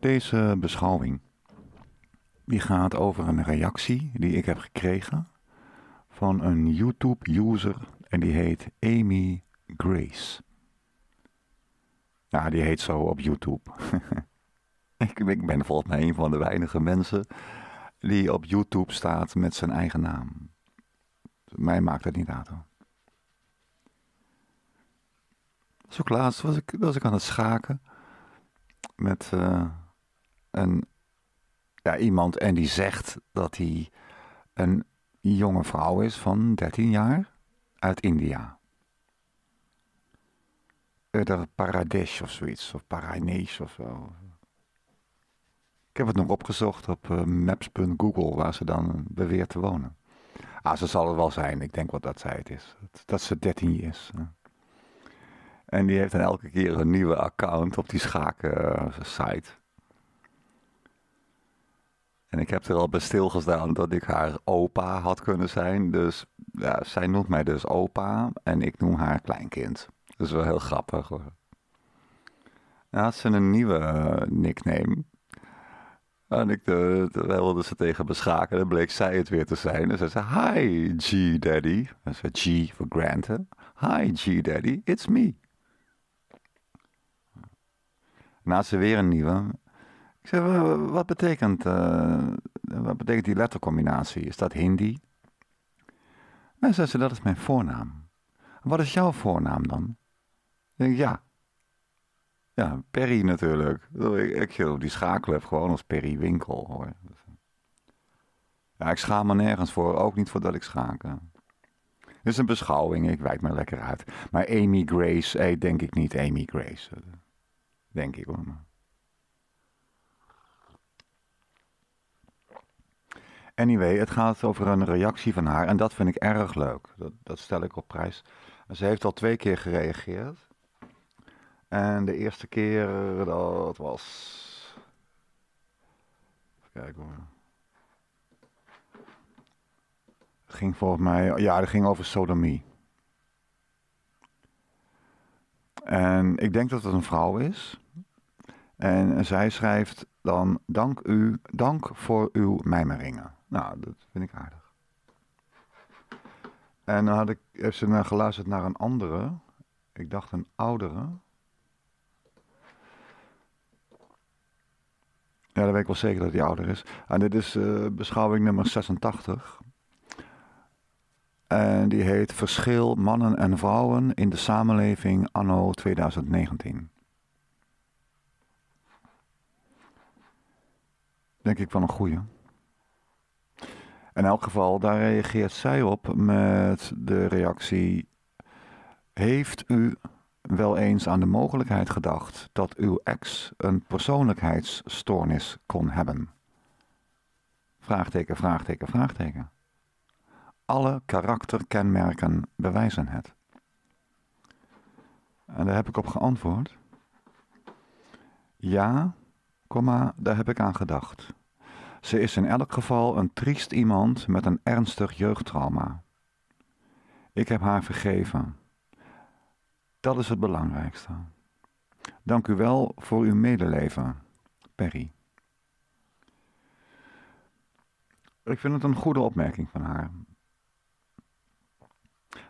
Deze beschouwing die gaat over een reactie die ik heb gekregen van een YouTube-user en die heet Amy Grace. Ja, die heet zo op YouTube. ik, ben volgens mij een van de weinige mensen die op YouTube staat met zijn eigen naam. Mij maakt het niet uit hoor. Zo dus laatst was ik, was ik aan het schaken met... Eh, een, ja, iemand en die zegt dat hij een jonge vrouw is van 13 jaar uit India. Uit Paradesh of zoiets, of Paranesh of zo. Ik heb het nog opgezocht op eh, maps.google, waar ze dan beweert te wonen. Ah, ze zal het wel zijn. Ik denk wat dat zij het is. Dat ze 13 is. En die heeft dan elke keer een nieuwe account op die schaken-site. Eh, en ik heb er al bij stilgestaan dat ik haar opa had kunnen zijn. Dus ja, zij noemt mij dus opa en ik noem haar kleinkind. Dat is wel heel grappig hoor. Dan had ze een nieuwe eh, nickname. En ik eh, wilde ze tegen beschaken. dan bleek zij het weer te zijn. En ze zei, hi G-daddy. Dat is G voor Grant, Hi G-daddy, it's me. Naast ze weer een nieuwe. Ik wat betekent, eh, wat betekent die lettercombinatie? Is dat Hindi? En zei ze, dat is mijn voornaam. Wat is jouw voornaam dan? Ik ja. Ja, Perry natuurlijk. Ik, ik die schakel gewoon als Perry Winkel. Hoor. Ja, ik schaam me nergens voor, ook niet voordat ik schaken. Het is een beschouwing, ik wijk me lekker uit. Maar Amy Grace, eh, denk ik niet Amy Grace. Eh, denk ik hoor. Anyway, het gaat over een reactie van haar en dat vind ik erg leuk. Dat, dat stel ik op prijs. Ze heeft al twee keer gereageerd. En de eerste keer, eh, dat was. Even kijken hoor. Het ging volgens mij. Ja, dat ging over sodomie. En ik denk dat het een vrouw is. En zij schrijft dan: Dank u, dank voor uw mijmeringen. Nou, dat vind ik aardig. En dan had ik, heeft ze geluisterd naar een andere. Ik dacht een oudere. Ja, dan weet ik wel zeker dat die ouder is. En dit is eh, beschouwing nummer 86. En die heet Verschil mannen en vrouwen in de samenleving anno 2019. Denk ik wel een goeie. In elk geval, daar reageert zij op met de reactie: Heeft u wel eens aan de mogelijkheid gedacht dat uw ex een persoonlijkheidsstoornis kon hebben? Vraagteken, vraagteken, vraagteken. Alle karakterkenmerken bewijzen het. En daar heb ik op geantwoord. Ja, komma, daar heb ik aan gedacht. Ze is in elk geval een triest iemand met een ernstig jeugdtrauma. Ik heb haar vergeven. Dat is het belangrijkste. Dank u wel voor uw medeleven, Perry. Ik vind het een goede opmerking van haar.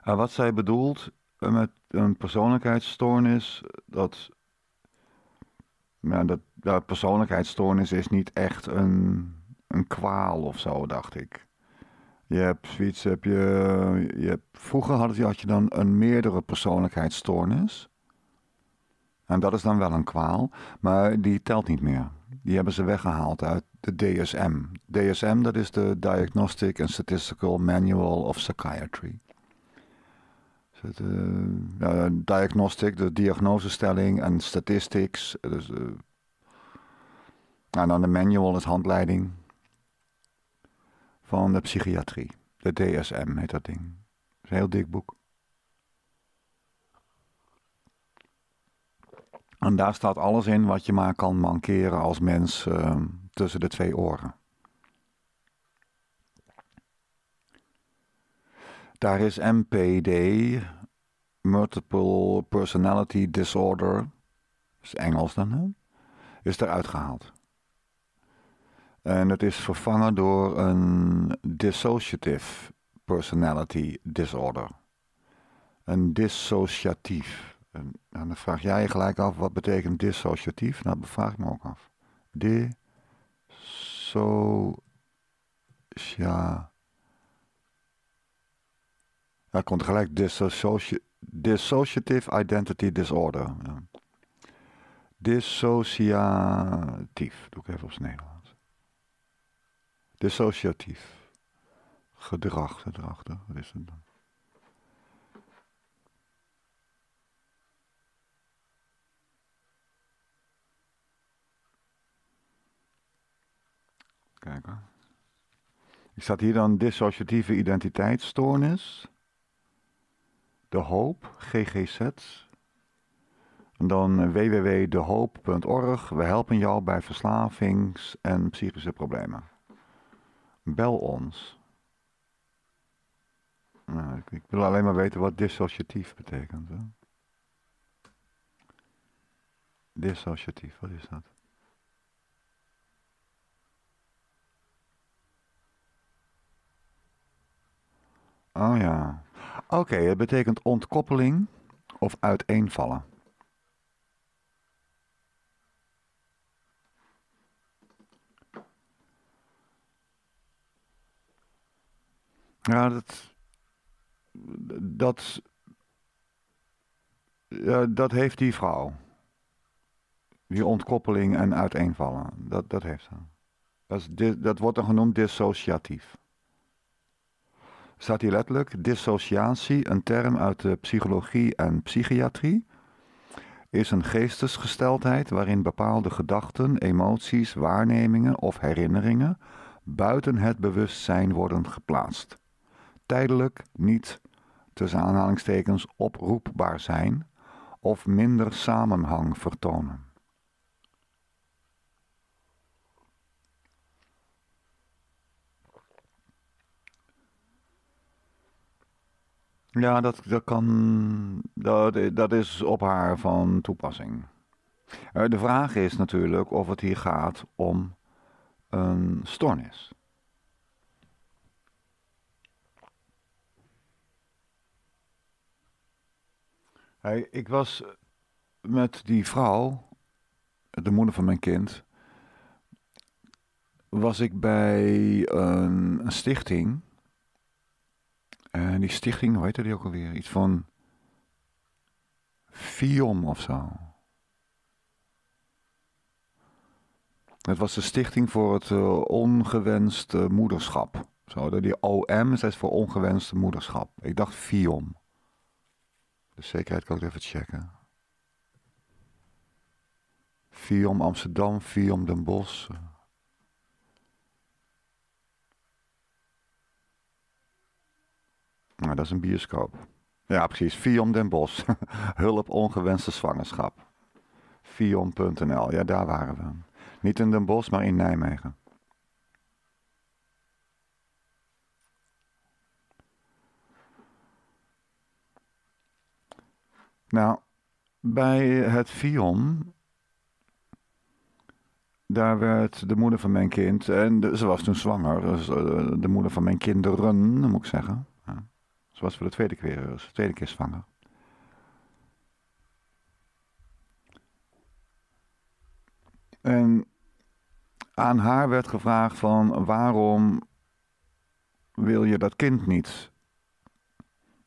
Uh, wat zij bedoelt eh, met een persoonlijkheidsstoornis, dat, persoonlijkheidstoornis dat, dat persoonlijkheidsstoornis is niet echt een een kwaal of zo, dacht ik. Je hebt zoiets, heb je, je hebt, vroeger had je, had je dan een meerdere persoonlijkheidsstoornis. En dat is dan wel een kwaal, maar die telt niet meer. Die hebben ze weggehaald uit de DSM. DSM, dat is de Diagnostic and Statistical Manual of Psychiatry. Dus eh, diagnostic, de diagnosestelling en statistics. Dus, eh, en dan de manual is handleiding van de psychiatrie. De DSM heet dat ding. Dat is een heel dik boek. En daar staat alles in wat je maar kan mankeren als mens ehm, tussen de twee oren. Daar is MPD, Multiple Personality Disorder, is Engels dan, hè? is eruit gehaald. En het is vervangen door een dissociative personality disorder. Een dissociatief. En, dan vraag jij je gelijk af, wat betekent dissociatief? Nou, dat vraag ik me ook af. Dissocia... Hij komt gelijk dissociative identity disorder. Dissociatief. Doe ik even op het Nederlands. Dissociatief. Gedrag, gedrag, wat is het dan? Kijk hoor. Ik staat hier dan dissociatieve identiteitsstoornis. De Hoop, GGZ. En dan eh, www.dehoop.org. We helpen jou bij verslavings- en psychische problemen. Bel ons. Nou, ik, wil alleen maar weten wat dissociatief betekent. Dissociatief, wat is dat? Oh ja. Oké, het betekent ontkoppeling of uiteenvallen. Ja, dat. Dat. Ja, dat heeft die vrouw. Die ontkoppeling en uiteenvallen. Dat, dat heeft ze. Dat, is, dat wordt dan genoemd dissociatief. Staat hier letterlijk: dissociatie, een term uit de psychologie en psychiatrie is een geestesgesteldheid waarin bepaalde gedachten, emoties, waarnemingen of herinneringen buiten het bewustzijn worden geplaatst tijdelijk niet tussen aanhalingstekens oproepbaar zijn of minder samenhang vertonen. Ja, dat, dat kan. Dat, dat is op haar van toepassing. Eh, de vraag is natuurlijk of het hier gaat om een stoornis. ik was met die vrouw, de moeder van mijn kind, was ik bij een, stichting. En die stichting, hoe heette die ook alweer? Iets van FIOM of zo. Het was de Stichting voor het eh, Ongewenste Moederschap. Zo, die OM is voor Ongewenste Moederschap. Ik dacht FIOM. De zekerheid kan ik even checken. Vion Amsterdam, Vion Den Bosch. Nou, dat is een bioscoop. Ja, precies. Vion Den Bosch. Hulp ongewenste zwangerschap. Vion.nl. Ja, daar waren we. Niet in Den Bosch, maar in Nijmegen. Nou, bij het Fion, daar werd de moeder van mijn kind, en ze was toen zwanger, dus, eh, de moeder van mijn kinderen, moet ik zeggen. Ja. Ze was voor de tweede keer, de eh, tweede keer zwanger. En aan haar werd gevraagd van waarom wil je dat kind niet?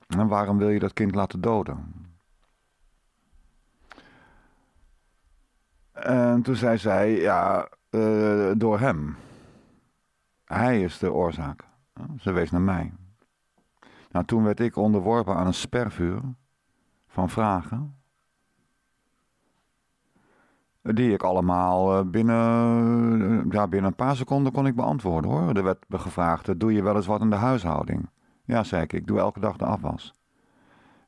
En waarom wil je dat kind laten doden? En toen zei zij, ja, eh, door hem. Hij is de oorzaak. Ze wees naar mij. Nou, toen werd ik onderworpen aan een spervuur van vragen. Die ik allemaal eh, binnen, eh, ja, binnen een paar seconden kon ik beantwoorden hoor. Er werd gevraagd, doe je wel eens wat in de huishouding? Ja, zei ik, ik doe elke dag de afwas.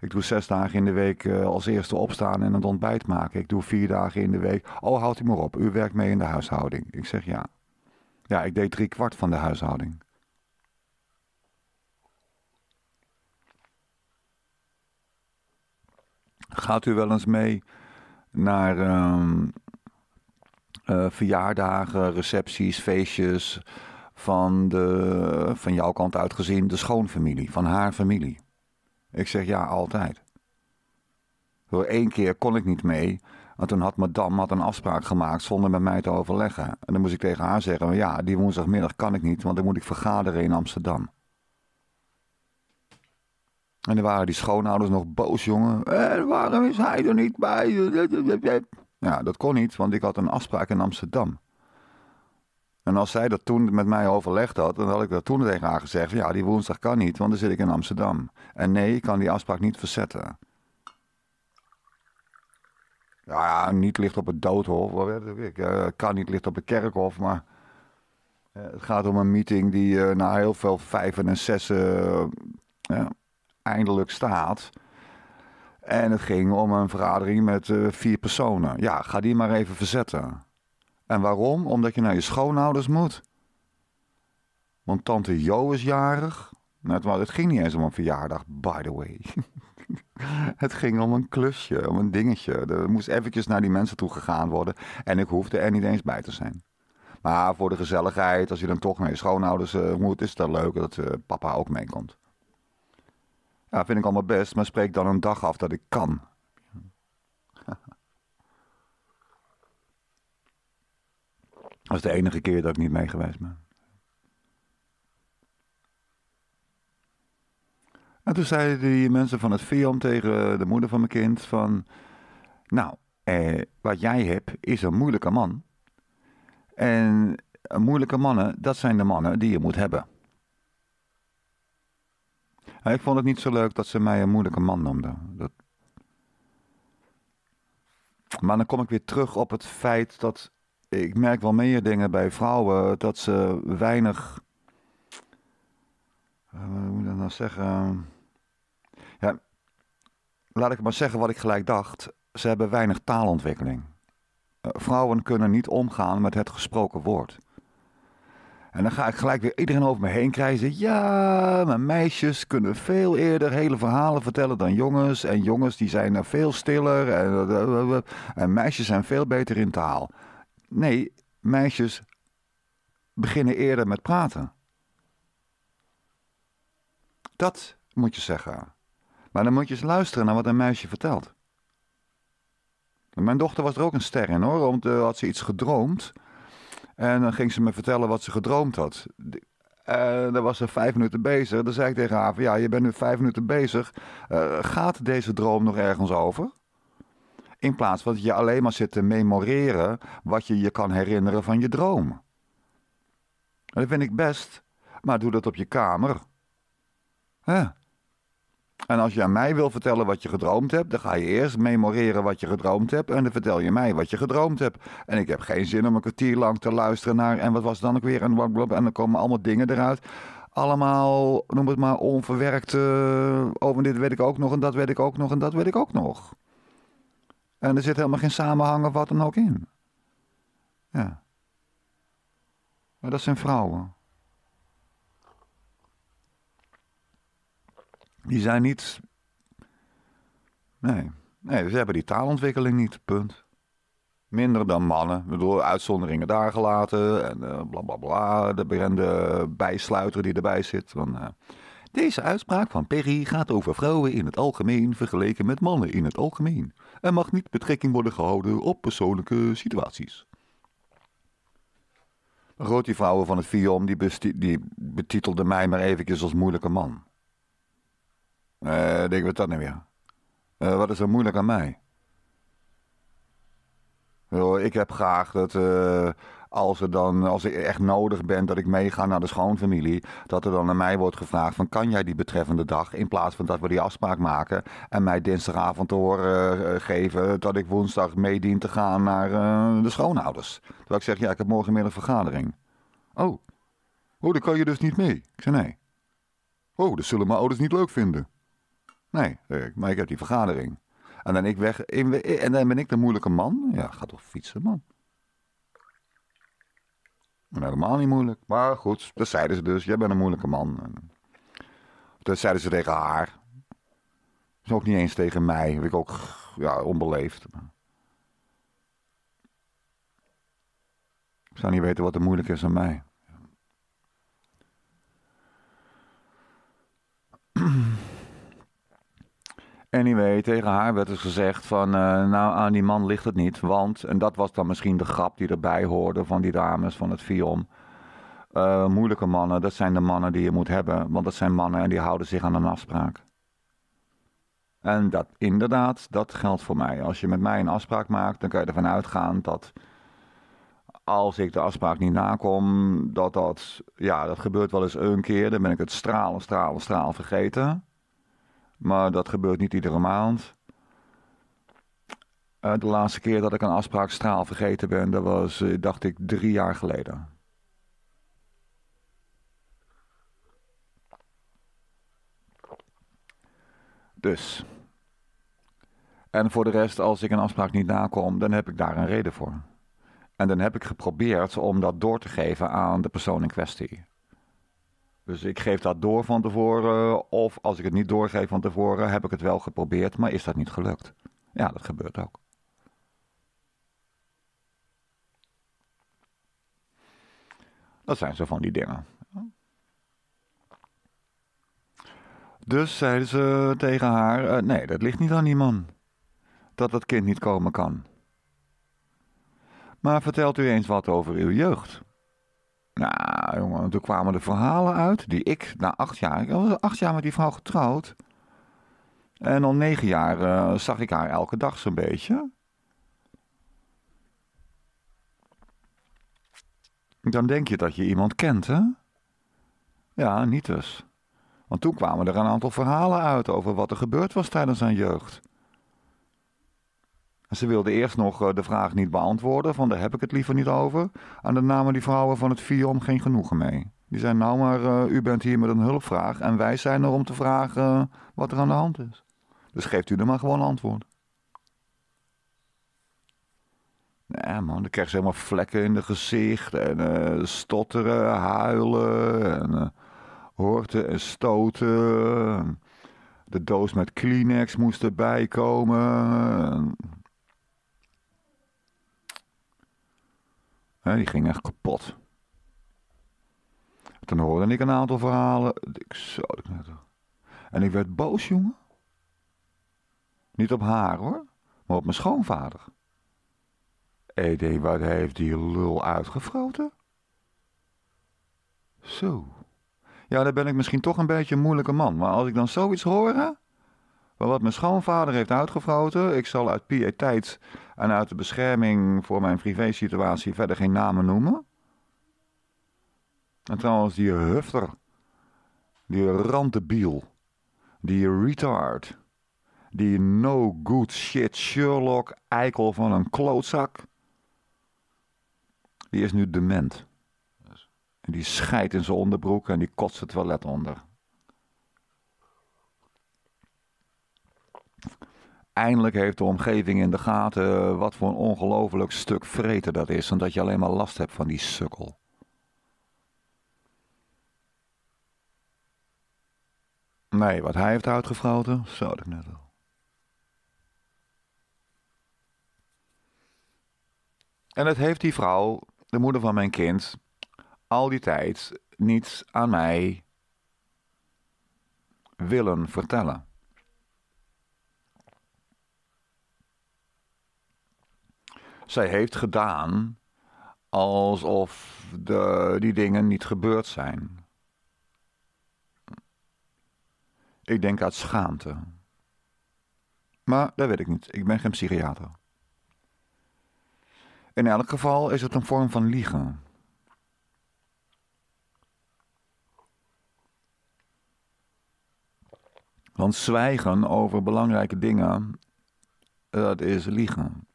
Ik doe zes dagen in de week eh, als eerste opstaan en het ontbijt maken. Ik doe vier dagen in de week. Oh, houdt u maar op. U werkt mee in de huishouding. Ik zeg ja. Ja, ik deed drie kwart van de huishouding. Gaat u wel eens mee naar ehm, eh, verjaardagen, recepties, feestjes van, de, van jouw kant uitgezien, de schoonfamilie, van haar familie? Ik zeg ja, altijd. Voor één keer kon ik niet mee, want toen had madame had een afspraak gemaakt zonder met mij te overleggen. En dan moest ik tegen haar zeggen, ja, die woensdagmiddag kan ik niet, want dan moet ik vergaderen in Amsterdam. En dan waren die schoonouders nog boos, jongen. En waarom is hij er niet bij? Ja, dat kon niet, want ik had een afspraak in Amsterdam. En als zij dat toen met mij overlegd had, dan had ik dat toen tegen haar gezegd: ja, die woensdag kan niet, want dan zit ik in Amsterdam. En nee, ik kan die afspraak niet verzetten. Ja, niet licht op het doodhof. Ik eh, kan niet licht op het kerkhof, maar eh, het gaat om een meeting die eh, na heel veel vijven en zessen eindelijk staat. En het ging om een vergadering met vier personen. Ja, ga die maar even verzetten. En waarom? Omdat je naar je schoonouders moet. Want tante Jo is jarig. Net, het ging niet eens om een verjaardag, by the way. het ging om een klusje, om een dingetje. Er moest eventjes naar die mensen toe gegaan worden. En ik hoefde er niet eens bij te zijn. Maar voor de gezelligheid, als je dan toch naar je schoonouders eh, moet, is het dan leuk dat eh, papa ook meekomt. Ja, vind ik allemaal best, maar spreek dan een dag af dat ik kan. Dat is de enige keer dat ik niet mee ben. En toen zeiden die mensen van het film tegen de moeder van mijn kind van... Nou, eh, wat jij hebt is een moeilijke man. En moeilijke mannen, dat zijn de mannen die je moet hebben. Hij ik vond het niet zo leuk dat ze mij een moeilijke man noemden. Dat... Maar dan kom ik weer terug op het feit dat ik merk wel meer dingen bij vrouwen dat ze weinig. Uh, hoe moet ik dat nou zeggen? Ja, laat ik maar zeggen wat ik gelijk dacht. Ze hebben weinig taalontwikkeling. Eh, vrouwen kunnen niet omgaan met het gesproken woord. En dan ga ik gelijk weer iedereen over me heen krijgen. Ja, maar meisjes kunnen veel eerder hele verhalen vertellen dan jongens. En jongens die zijn veel stiller. En, en meisjes zijn veel beter in taal. Nee, meisjes beginnen eerder met praten. Dat moet je zeggen. Maar dan moet je eens luisteren naar wat een meisje vertelt. Mijn dochter was er ook een ster in hoor, want uh, had ze iets gedroomd. En dan ging ze me vertellen wat ze gedroomd had. Uh, dan was ze vijf minuten bezig. Dan zei ik tegen haar: Ja, je bent nu vijf minuten bezig. Eh, gaat deze droom nog ergens over? In plaats van dat je alleen maar zit te memoreren wat je je kan herinneren van je droom. dat vind ik best, maar doe dat op je kamer. En als je aan mij wil vertellen wat je gedroomd hebt, dan ga je eerst memoreren wat je gedroomd hebt en dan vertel je mij wat je gedroomd hebt. En ik heb geen zin om een kwartier lang te luisteren naar en wat was dan ook weer en en dan komen allemaal dingen eruit. Allemaal, noem het maar, onverwerkte, over oh, dit weet ik ook nog en dat weet ik ook nog en dat weet ik ook nog. En er zit helemaal geen samenhang of wat dan ook in. Ja. Maar dat zijn vrouwen. Die zijn niet. Nee. nee, ze hebben die taalontwikkeling niet, punt. Minder dan mannen. Door uitzonderingen daar gelaten en blablabla. Eh, bla bla De brende bijsluiter die erbij zit. Van, eh, deze uitspraak van Perry gaat over vrouwen in het algemeen vergeleken met mannen in het algemeen en mag niet betrekking worden gehouden op persoonlijke situaties. De die vrouwen van het Vion die, die betitelde mij maar eventjes als moeilijke man. Eh, denk wat dat nou weer? Eh, wat is er moeilijk aan mij? ik heb graag dat eh, als, er dan, als ik echt nodig ben dat ik meega naar de schoonfamilie, dat er dan aan mij wordt gevraagd van kan jij die betreffende dag, in plaats van dat we die afspraak maken en mij dinsdagavond te horen eh, geven dat ik woensdag meedien te gaan naar uh, de schoonouders. Terwijl ik zeg, ja, ik heb morgenmiddag vergadering. Oh, oh, dan kan je dus niet mee. Ik zei nee. Oh, dat zullen mijn ouders niet leuk vinden. Nee, eh, maar ik heb die vergadering. En dan, ik weg, en dan ben ik de moeilijke man. Ja, ga toch fietsen, man. Helemaal niet moeilijk. Maar goed, dat zeiden ze dus. Jij bent een moeilijke man. Dat zeiden ze tegen haar. Is ook niet eens tegen mij. Heb ik ook ja, onbeleefd. Ik zou niet weten wat er moeilijk is aan mij. Anyway, tegen haar werd dus gezegd van, eh, nou aan die man ligt het niet, want, en dat was dan misschien de grap die erbij hoorde van die dames van het film. Eh, moeilijke mannen, dat zijn de mannen die je moet hebben, want dat zijn mannen en die houden zich aan een afspraak. En dat inderdaad, dat geldt voor mij. Als je met mij een afspraak maakt, dan kan je ervan uitgaan dat als ik de afspraak niet nakom, dat dat, ja, dat gebeurt wel eens een keer. Dan ben ik het stralen, stralen, stralen vergeten. Maar dat gebeurt niet iedere maand. Eh, de laatste keer dat ik een afspraak straal vergeten ben, dat was, eh, dacht ik, drie jaar geleden. Dus. En voor de rest, als ik een afspraak niet nakom, dan heb ik daar een reden voor. En dan heb ik geprobeerd om dat door te geven aan de persoon in kwestie. Dus ik geef dat door van tevoren. Of als ik het niet doorgeef van tevoren, heb ik het wel geprobeerd, maar is dat niet gelukt. Ja, dat gebeurt ook. Dat zijn zo van die dingen. Dus zeiden ze tegen haar: eh, Nee, dat ligt niet aan die man. Dat dat kind niet komen kan. Maar vertelt u eens wat over uw jeugd. Nou, jongen, toen kwamen de verhalen uit die ik na acht jaar. Ik was acht jaar met die vrouw getrouwd. En al negen jaar eh, zag ik haar elke dag zo'n beetje. Dan denk je dat je iemand kent, hè? Ja, niet dus. Want toen kwamen er een aantal verhalen uit over wat er gebeurd was tijdens zijn jeugd. Ze wilde eerst nog eh, de vraag niet beantwoorden, van daar heb ik het liever niet over. En dan namen die vrouwen van het om geen genoegen mee. Die zijn nou maar, eh, u bent hier met een hulpvraag en wij zijn er om te vragen eh, wat er aan de hand is. Dus geeft u er maar gewoon antwoord. Nee man, dan krijg ze helemaal vlekken in de gezicht en stotteren, huilen en horten en stoten. De doos met Kleenex moest erbij komen. Hij die ging echt kapot. Toen hoorde ik een aantal verhalen. Ik, zo, en ik werd boos, jongen. Niet op haar hoor, maar op mijn schoonvader. denk, wat heeft die lul uitgefroten? Zo. Ja, daar ben ik misschien toch een beetje een moeilijke man. Maar als ik dan zoiets hoor, maar wat mijn schoonvader heeft uitgevroten, ik zal uit piëteit en uit de bescherming voor mijn privésituatie verder geen namen noemen. En trouwens, die hufter, die rantebiel, die retard, die no good shit Sherlock eikel van een klootzak, die is nu dement. En die scheidt in zijn onderbroek en die kotst het toilet onder. Eindelijk heeft de omgeving in de gaten wat voor een ongelooflijk stuk vreten dat is. omdat je alleen maar last hebt van die sukkel. Nee, wat hij heeft uitgefroten, zou ik net al. En het heeft die vrouw, de moeder van mijn kind, al die tijd niet aan mij willen vertellen. zij heeft gedaan alsof de, die dingen niet gebeurd zijn. Ik denk uit schaamte. Maar dat weet ik niet. Ik ben geen psychiater. In elk geval is het een vorm van liegen. Want zwijgen over belangrijke dingen, dat is liegen.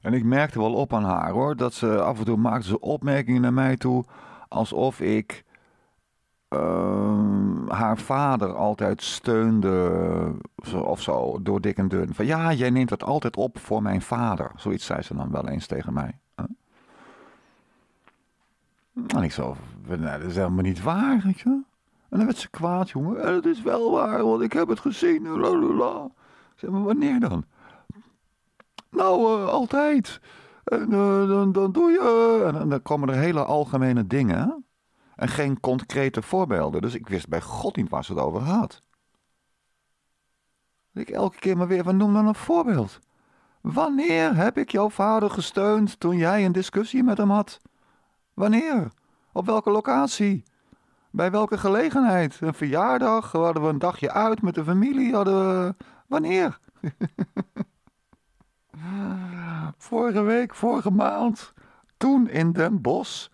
En ik merkte wel op aan haar hoor, dat ze af en toe maakte ze opmerkingen naar mij toe alsof ik ehm, haar vader altijd steunde of zo, door dik en dun. Van ja, jij neemt dat altijd op voor mijn vader. Zoiets zei ze dan wel eens tegen mij. En ik zo, nou, dat is helemaal niet waar. Weet je? En dan werd ze kwaad, jongen. het eh, is wel waar, want ik heb het gezien. Lalala. Zeg maar, wanneer dan? Nou, eh, altijd. En eh, dan, dan doe je. Eh, en, dan komen er hele algemene dingen. En geen concrete voorbeelden. Dus ik wist bij God niet waar ze het over had. Ik elke keer maar weer van noem dan een voorbeeld. Wanneer heb ik jouw vader gesteund toen jij een discussie met hem had? Wanneer? Op welke locatie? Bij welke gelegenheid? Een verjaardag? Hadden we een dagje uit met de familie? Hadden we... Wanneer? Ah, vorige week, vorige maand, toen in Den bos.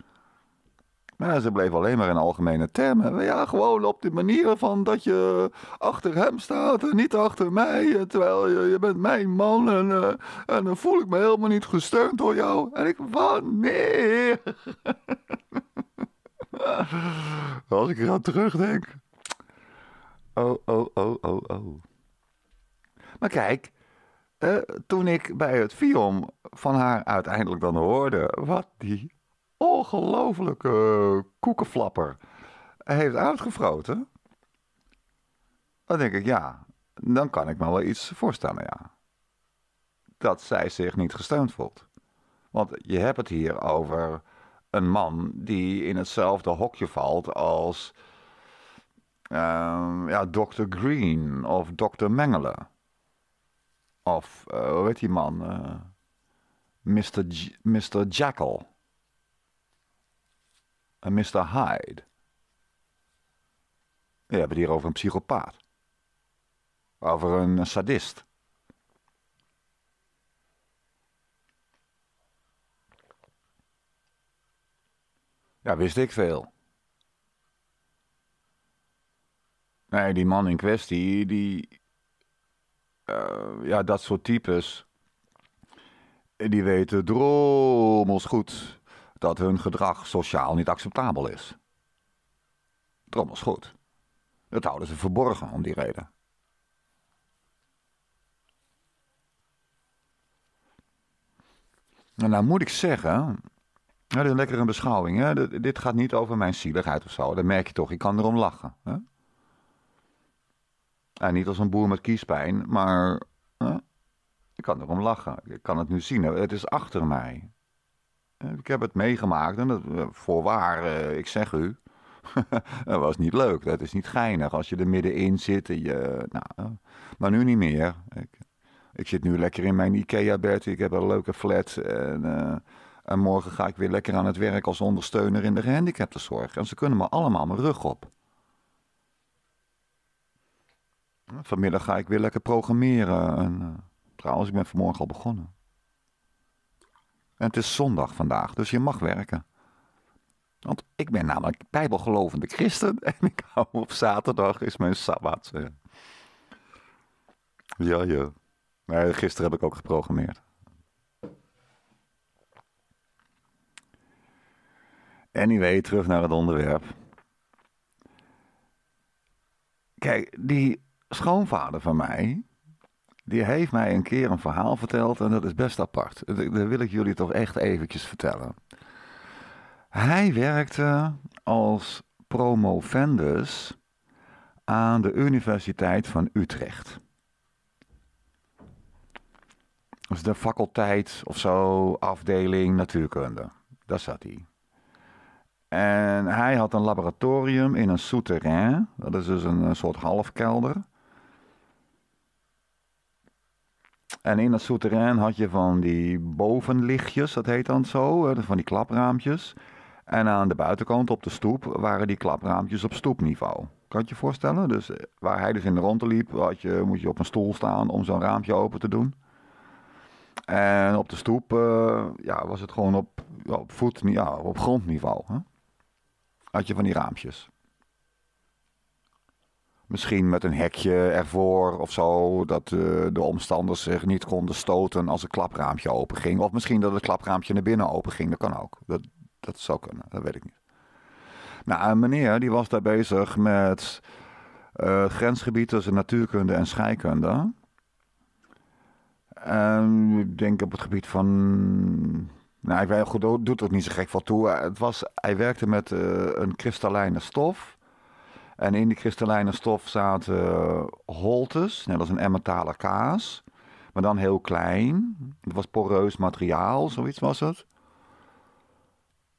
Maar ze bleef alleen maar in algemene termen. Ja, gewoon op die manier van dat je achter hem staat en niet achter mij. Eh, terwijl je, je bent mijn man en, eh, en dan voel ik me helemaal niet gesteund door jou. En ik, wanneer? Als ik eraan terugdenk. Oh, oh, oh, oh, oh. Maar kijk, eh, toen ik bij het film van haar uiteindelijk dan hoorde wat die ongelofelijke koekenflapper heeft uitgefroten, dan denk ik ja, dan kan ik me wel iets voorstellen, ja. Dat zij zich niet gesteund voelt. Want je hebt het hier over een man die in hetzelfde hokje valt als uh, ja, Dr. Green of Dr. Mengele. Of, uh, hoe heet die man? Uh, Mr. Mr. Jackal. En eh, Mr. Hyde. We hebben het hier over een psychopaat. Over een sadist. Ja, wist ik veel. Nee, die man in kwestie, die, eh, ja, dat soort types. Die weten drommels goed dat hun gedrag sociaal niet acceptabel is. Drommels goed. Dat houden ze verborgen om die reden. En nou moet ik zeggen, dat is lekker een beschouwing. Hè? Dit gaat niet over mijn zieligheid of zo. Dat merk je toch, ik kan erom lachen. Hè? En nou, niet als een boer met kiespijn, maar ik kan erom lachen. Ik kan het nu zien. Het is achter mij. Ik heb het meegemaakt en dat, eh, voorwaar, eh, ik zeg u, dat was niet leuk. Dat is niet geinig. Als je er middenin zit, je, nou, maar nu niet meer. Ik, ik zit nu lekker in mijn Ikea-bed. Ik heb een leuke flat. En, eh, en, morgen ga ik weer lekker aan het werk als ondersteuner in de gehandicaptenzorg. En ze kunnen me allemaal mijn rug op. Vanmiddag ga ik weer lekker programmeren. En, eh, trouwens, ik ben vanmorgen al begonnen. En het is zondag vandaag, dus je mag werken. Want ik ben namelijk bijbelgelovende christen en ik hou op zaterdag is mijn sabbat. Eh. Ja, ja. Nee, gisteren heb ik ook geprogrammeerd. Anyway, terug naar het onderwerp. Kijk, die schoonvader van mij, die heeft mij een keer een verhaal verteld en dat is best apart. Dat wil ik jullie toch echt eventjes vertellen. Hij werkte als promovendus aan de Universiteit van Utrecht. is dus de faculteit of zo, afdeling natuurkunde. Daar zat hij. En hij had een laboratorium in een souterrain. Dat is dus een soort halfkelder. En in dat souterrain had je van die bovenlichtjes, dat heet dan zo, eh, van die klapraampjes. En aan de buitenkant op de stoep waren die klapraampjes op stoepniveau. Kan je je voorstellen? Dus eh, waar hij dus in de rondte liep, had je, moet je op een stoel staan om zo'n raampje open te doen. En op de stoep eh, ja, was het gewoon op, op, voet, ja, op grondniveau. Hè? Had je van die raampjes. Misschien met een hekje ervoor of zo. Dat eh, de omstanders zich niet konden stoten als het klapraampje openging Of misschien dat het klapraampje naar binnen open ging. Dat kan ook. Dat, dat zou kunnen. Dat weet ik niet. Nou, een meneer die was daar bezig met uh, eh, grensgebied tussen natuurkunde en scheikunde. En ik denk op het gebied van. Nou, hij goed, doet het niet zo gek wat toe. Het was, hij werkte met eh, een kristallijne stof. En in die kristallijne stof zaten eh, holtes, net nou, als een emmentale kaas. Maar dan heel klein. Het was poreus materiaal, zoiets was het.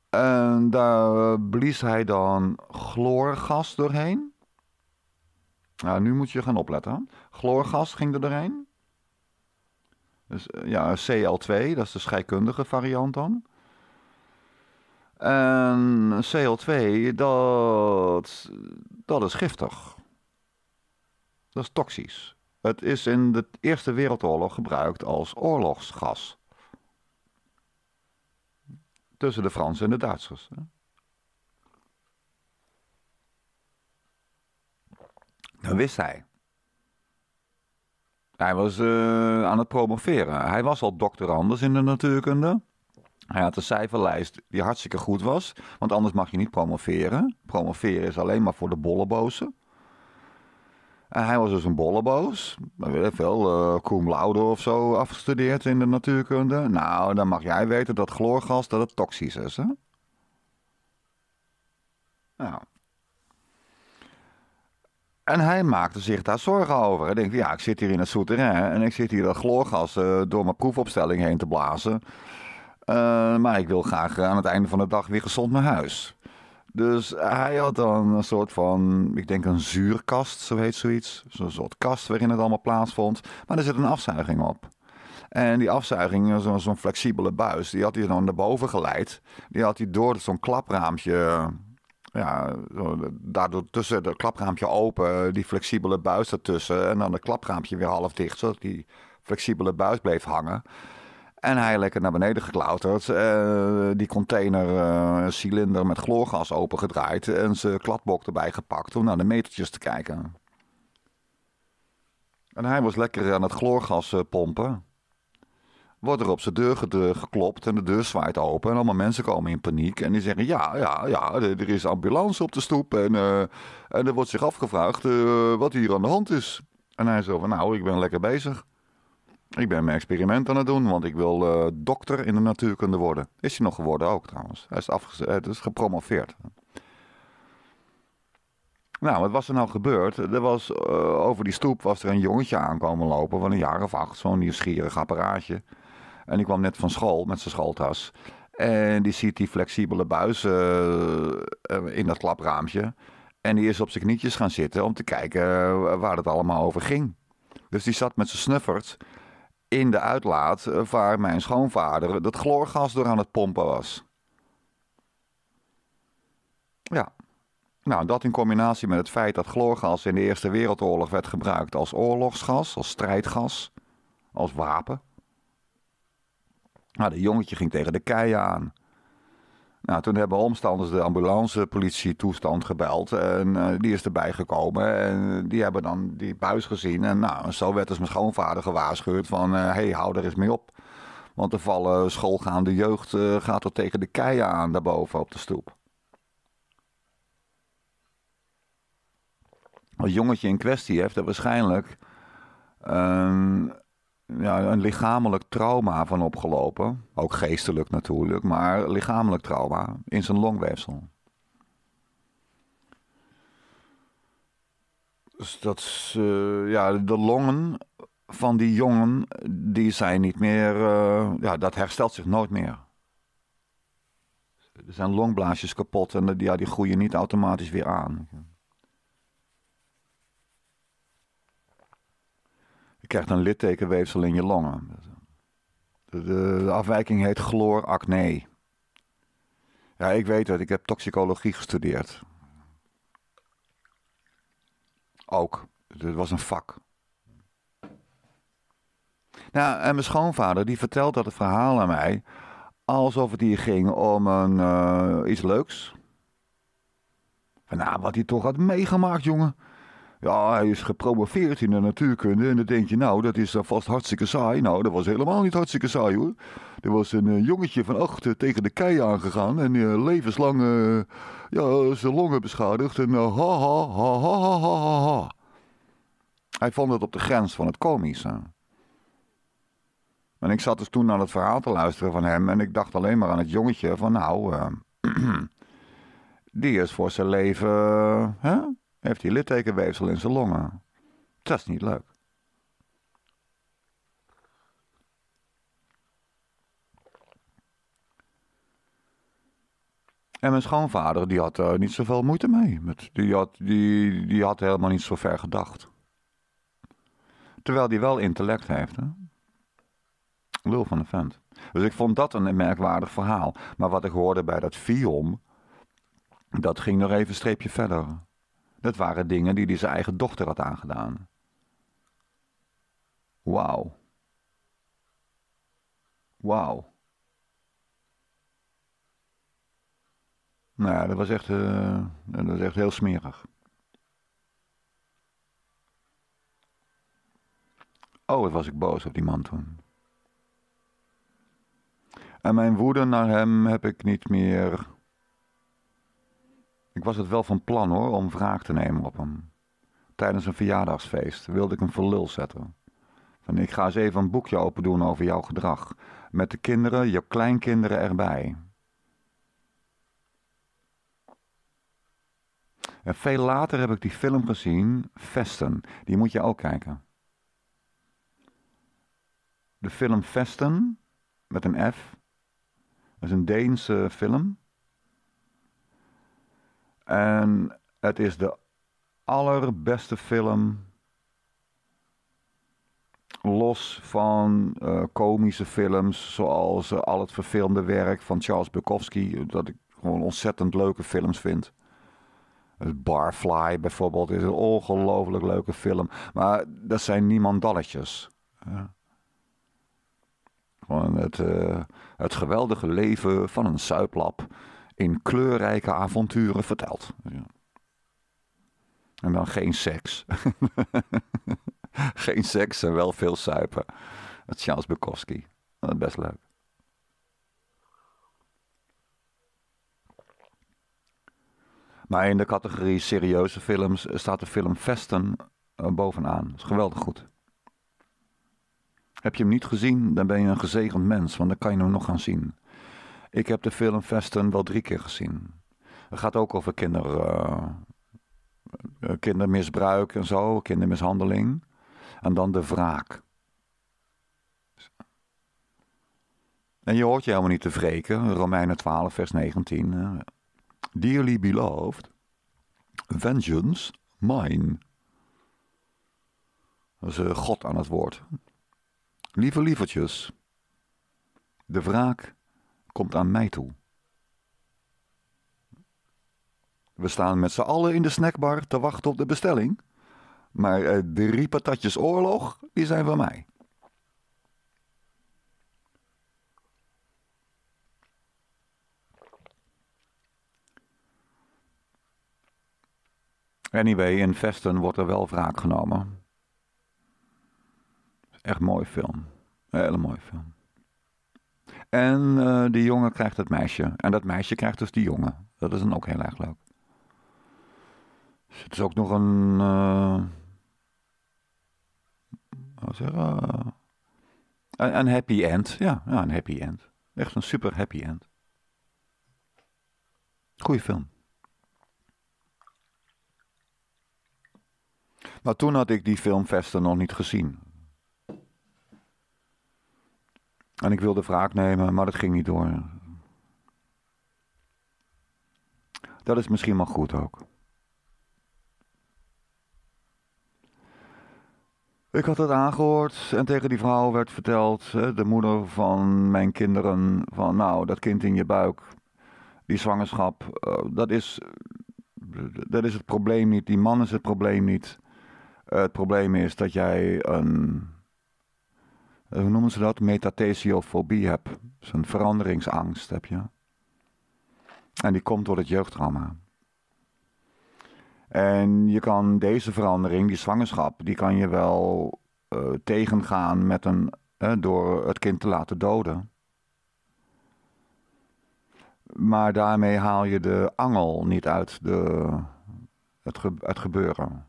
En daar eh, blies hij dan chloorgas doorheen. Nou, nu moet je gaan opletten. Chloorgas ging er doorheen. Dus eh, ja, CL2, dat is de scheikundige variant dan. En CO2, dat, dat is giftig. Dat is toxisch. Het is in de Eerste Wereldoorlog gebruikt als oorlogsgas. Tussen de Fransen en de Duitsers. Dat wist hij. Hij was eh, aan het promoveren. Hij was al doctorandus in de natuurkunde. Hij had een cijferlijst die hartstikke goed was. Want anders mag je niet promoveren. Promoveren is alleen maar voor de bollebozen. En hij was dus een bolleboos. Maar weet ik veel, uh, laude of zo afgestudeerd in de natuurkunde. Nou, dan mag jij weten dat chloorgas dat het toxisch is, hè? Nou. En hij maakte zich daar zorgen over. Hij denkt, ja, ik zit hier in het souterrain en ik zit hier dat chloorgas eh, door mijn proefopstelling heen te blazen. Eh, maar ik wil graag eh, aan het einde van de dag weer gezond naar huis. Dus hij had dan een soort van, ik denk een zuurkast, zo heet zoiets. Zo'n soort kast waarin het allemaal plaatsvond. Maar er zit een afzuiging op. En die afzuiging, eh, zo'n flexibele buis, die had hij dan naar boven geleid. Die had hij door zo'n klapraampje, ja, daardoor tussen het klapraampje open, die flexibele buis ertussen. En dan het klapraampje weer half dicht, zodat die flexibele buis bleef hangen. En hij lekker naar beneden geklauterd. Uh, die container, eh, cilinder met chloorgas opengedraaid. En zijn kladbok erbij gepakt om naar de metertjes te kijken. En hij was lekker aan het chloorgas eh, pompen. Wordt er op zijn deur geklopt en de deur zwaait open. En allemaal mensen komen in paniek. En die zeggen: Ja, ja, ja, er is ambulance op de stoep. En, en er wordt zich afgevraagd wat hier aan de hand is. En hij zo van: Nou, ik ben lekker bezig. Ik ben mijn experiment aan het doen, want ik wil eh, dokter in de natuurkunde worden. Is hij nog geworden ook trouwens. Hij is, afge eh, is gepromoveerd. Nou, wat was er nou gebeurd? Er was, eh, over die stoep was er een jongetje aankomen lopen van een jaar of acht. Zo'n nieuwsgierig apparaatje. En die kwam net van school met zijn schooltas. En die ziet die flexibele buis in dat klapraampje. En die is op zijn knietjes gaan zitten om te kijken waar het allemaal over ging. Dus die zat met zijn snuffert in de uitlaat eh, waar mijn schoonvader dat chloorgas door aan het pompen was. Ja. Nou, dat in combinatie met het feit dat chloorgas in de Eerste Wereldoorlog werd gebruikt als oorlogsgas, als strijdgas, als wapen. Nou, de jongetje ging tegen de keien aan. Nou, toen hebben omstanders de politie, toestand gebeld. En eh, die is erbij gekomen. En die hebben dan die buis gezien. En nou, zo werd dus mijn schoonvader gewaarschuwd van... hé, eh, hey, hou er eens mee op. Want er vallen schoolgaande jeugd eh, gaat er tegen de keien aan daarboven op de stoep. Het jongetje in kwestie heeft er waarschijnlijk ja, een lichamelijk trauma van opgelopen. Ook geestelijk natuurlijk, maar lichamelijk trauma in zijn longweefsel. Dus dat is, eh, ja, de longen van die jongen, die zijn niet meer, eh, ja, dat herstelt zich nooit meer. Er zijn longblaasjes kapot en ja, die groeien niet automatisch weer aan. Je krijgt een littekenweefsel in je longen. De, de, afwijking heet chloracne. Ja, ik weet het. Ik heb toxicologie gestudeerd. Ook. Het was een vak. Nou, en mijn schoonvader die vertelt dat het verhaal aan mij alsof het hier ging om een, eh, iets leuks. Van, nou, wat hij toch had meegemaakt, jongen. Ja, hij is gepromoveerd in de natuurkunde. En dan denk je, nou, dat is dan vast hartstikke saai. Nou, dat was helemaal niet hartstikke saai hoor. Er was een eh, jongetje van acht eh, tegen de kei aangegaan. En eh, levenslang ja, zijn longen beschadigd. En ha, ha, ha, ha, ha, ha, ha. Hij vond het op de grens van het komische. En ik zat dus toen aan het verhaal te luisteren van hem. En ik dacht alleen maar aan het jongetje van nou. die is voor zijn leven. hè? heeft hij littekenweefsel in zijn longen. Dat is niet leuk. En mijn schoonvader die had er eh, niet zoveel moeite mee. Die had, die, die had helemaal niet zo ver gedacht. Terwijl die wel intellect heeft. Hè? Lul van de vent. Dus ik vond dat een merkwaardig verhaal. Maar wat ik hoorde bij dat Fion, dat ging nog even een streepje verder. Dat waren dingen die hij zijn eigen dochter had aangedaan. Wauw. Wauw. Nou ja, dat was echt, eh, dat was echt heel smerig. Oh, wat was ik boos op die man toen. En mijn woede naar hem heb ik niet meer ik was het wel van plan hoor, om vraag te nemen op hem. Tijdens een verjaardagsfeest wilde ik hem voor lul zetten. Van ik ga eens even een boekje open doen over jouw gedrag. Met de kinderen, jouw kleinkinderen erbij. En veel later heb ik die film gezien, Vesten. Die moet je ook kijken. De film Vesten, met een F. Dat is een Deense film. En het is de allerbeste film. Los van eh, komische films zoals eh, al het verfilmde werk van Charles Bukowski, dat ik gewoon ontzettend leuke films vind. Barfly bijvoorbeeld is een ongelooflijk leuke film. Maar dat zijn niemandalletjes. Ja. Gewoon het, eh, het geweldige leven van een suiplap in kleurrijke avonturen verteld. Ja. En dan geen seks. geen seks en wel veel suipen. Het Charles Bukowski. Dat is best leuk. Maar in de categorie serieuze films staat de film Vesten eh, bovenaan. Dat is geweldig goed. Heb je hem niet gezien, dan ben je een gezegend mens, want dan kan je hem nog gaan zien. Ik heb de film Vesten wel drie keer gezien. Het gaat ook over kinder, uh, kindermisbruik en zo, kindermishandeling. En dan de wraak. En je hoort je helemaal niet te wreken. Romeinen 12, vers 19. Dearly beloved, vengeance mine. Dat is eh, God aan het woord. Lieve lievertjes, de wraak komt aan mij toe. We staan met z'n allen in de snackbar te wachten op de bestelling. Maar eh, drie patatjes oorlog, die zijn van mij. Anyway, in Vesten wordt er wel wraak genomen. Echt mooi film. hele mooie film. En uh, die jongen krijgt het meisje. En dat meisje krijgt dus die jongen. Dat is dan ook heel erg leuk. Dus het is ook nog een. Uh, wat zeg, je? een, happy end. Ja, ja, een happy end. Echt een super happy end. Goeie film. Maar nou, toen had ik die filmvesten nog niet gezien. En ik wilde wraak nemen, maar dat ging niet door. Dat is misschien wel goed ook. Ik had het aangehoord en tegen die vrouw werd verteld, de moeder van mijn kinderen, van nou, dat kind in je buik, die zwangerschap, eh, dat, is, dat is het probleem niet, die man is het probleem niet. Eh, het probleem is dat jij een eh, hoe noemen ze dat? Metathesiofobie heb. Zo'n veranderingsangst heb je. En die komt door het jeugdtrauma. En je kan deze verandering, die zwangerschap, die kan je wel eh, tegengaan met een, eh, door het kind te laten doden. Maar daarmee haal je de angel niet uit de, het, het gebeuren.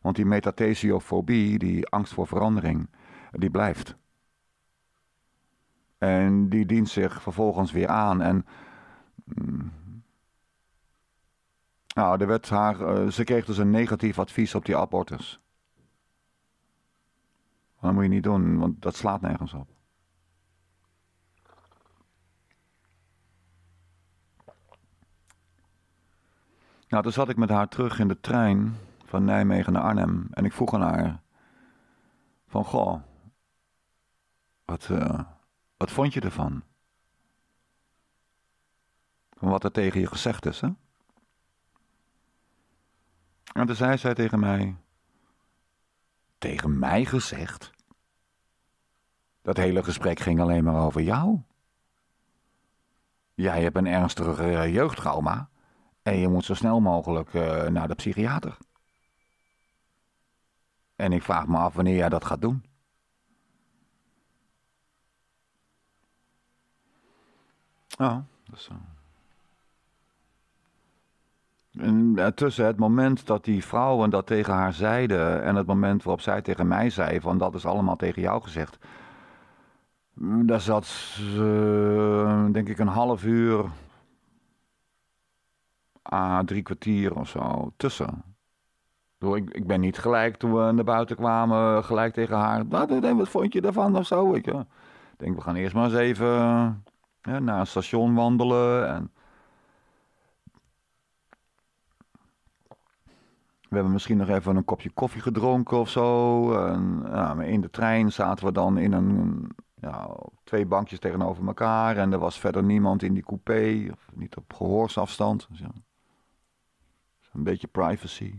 Want die metathesiofobie, die angst voor verandering, die blijft. En die dient zich vervolgens weer aan. En mm, nou, er werd haar, eh, ze kreeg dus een negatief advies op die abortus. Dat moet je niet doen, want dat slaat nergens op. Nou, toen zat ik met haar terug in de trein van Nijmegen naar Arnhem. En ik vroeg aan haar: van goh, wat, eh, wat vond je ervan? Van wat er tegen je gezegd is, hè? En toen zei zij tegen mij: Tegen mij gezegd? Dat hele gesprek ging alleen maar over jou. Jij hebt een ernstig eh, jeugdtrauma en je moet zo snel mogelijk eh, naar de psychiater. En ik vraag me af wanneer jij dat gaat doen. Ja, dat is zo. Eh, en eh, tussen het moment dat die vrouwen dat tegen haar zeiden en het moment waarop zij tegen mij zei van dat is allemaal tegen jou gezegd. Mm, daar zat uh, denk ik een half uur, a drie kwartier of zo tussen. Ik, ik ben niet gelijk toen we naar buiten kwamen, gelijk tegen haar. Wat, wat vond je daarvan of zo? Ik denk, we gaan eerst maar eens even ja, naar een station wandelen. En... We hebben misschien nog even een kopje koffie gedronken of zo. En, in de trein zaten we dan in een, twee bankjes tegenover elkaar. En er was verder niemand in die coupé. Of niet op gehoorsafstand. Dus Een beetje privacy.